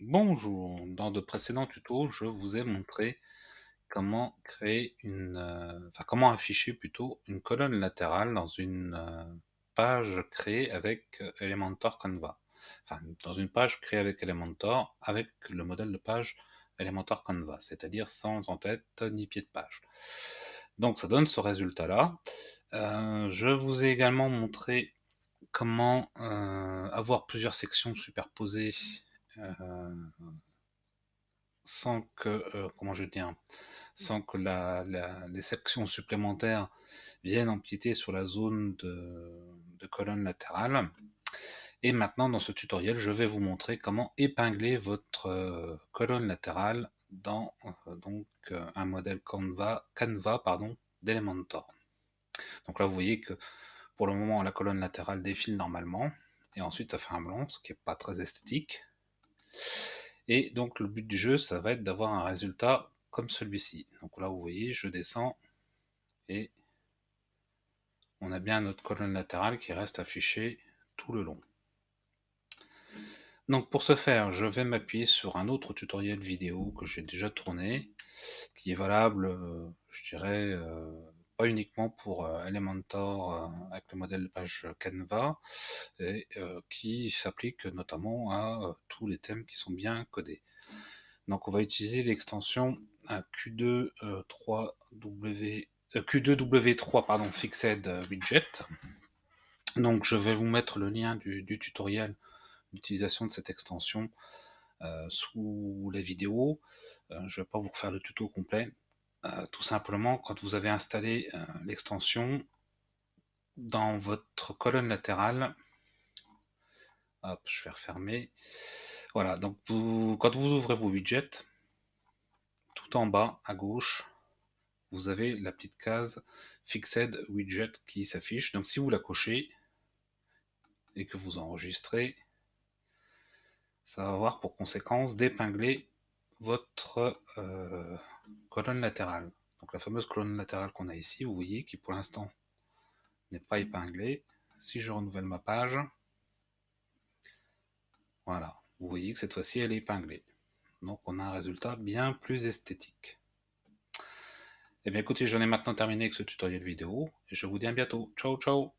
Bonjour, dans de précédents tutos, je vous ai montré comment créer une, euh, enfin, comment afficher plutôt une colonne latérale dans une euh, page créée avec euh, Elementor Canva. Enfin, dans une page créée avec Elementor, avec le modèle de page Elementor Canva, c'est-à-dire sans en-tête ni pied de page. Donc ça donne ce résultat-là. je vous ai également montré comment avoir plusieurs sections superposées euh, sans que, euh, comment je hein, sans que les sections supplémentaires viennent empiéter sur la zone de, colonne latérale. Et maintenant, dans ce tutoriel, je vais vous montrer comment épingler votre euh, colonne latérale dans donc, un modèle Canva, Canva pardon, d'Elementor. Donc là, vous voyez que pour le moment, la colonne latérale défile normalement, et ensuite ça fait un blanc, ce qui n'est pas très esthétique. Et donc le but du jeu, ça va être d'avoir un résultat comme celui-ci. Donc là, vous voyez, je descends et on a bien notre colonne latérale qui reste affichée tout le long. Donc pour ce faire, je vais m'appuyer sur un autre tutoriel vidéo que j'ai déjà tourné, qui est valable, euh, je dirais, euh, pas uniquement pour euh, Elementor euh, avec le modèle de page Canva, et euh, qui s'applique notamment à tous les thèmes qui sont bien codés. Donc on va utiliser l'extension q 2 w 2 3 pardon, Fixed Widget. Donc je vais vous mettre le lien du, tutoriel d'utilisation de cette extension sous la vidéo. je ne vais pas vous refaire le tuto complet. Euh, tout simplement, quand vous avez installé euh, l'extension, dans votre colonne latérale, hop, je vais refermer. Voilà, donc quand vous ouvrez vos widgets, tout en bas à gauche, vous avez la petite case Fixed Widget qui s'affiche. Donc si vous la cochez et que vous enregistrez, ça va avoir pour conséquence d'épingler votre euh, colonne latérale. Donc la fameuse colonne latérale qu'on a ici, vous voyez, qui pour l'instant n'est pas épinglée. Si je renouvelle ma page, voilà, vous voyez que cette fois-ci elle est épinglée. Donc on a un résultat bien plus esthétique. Eh bien écoutez, j'en ai maintenant terminé avec ce tutoriel vidéo. je vous dis à bientôt. Ciao, ciao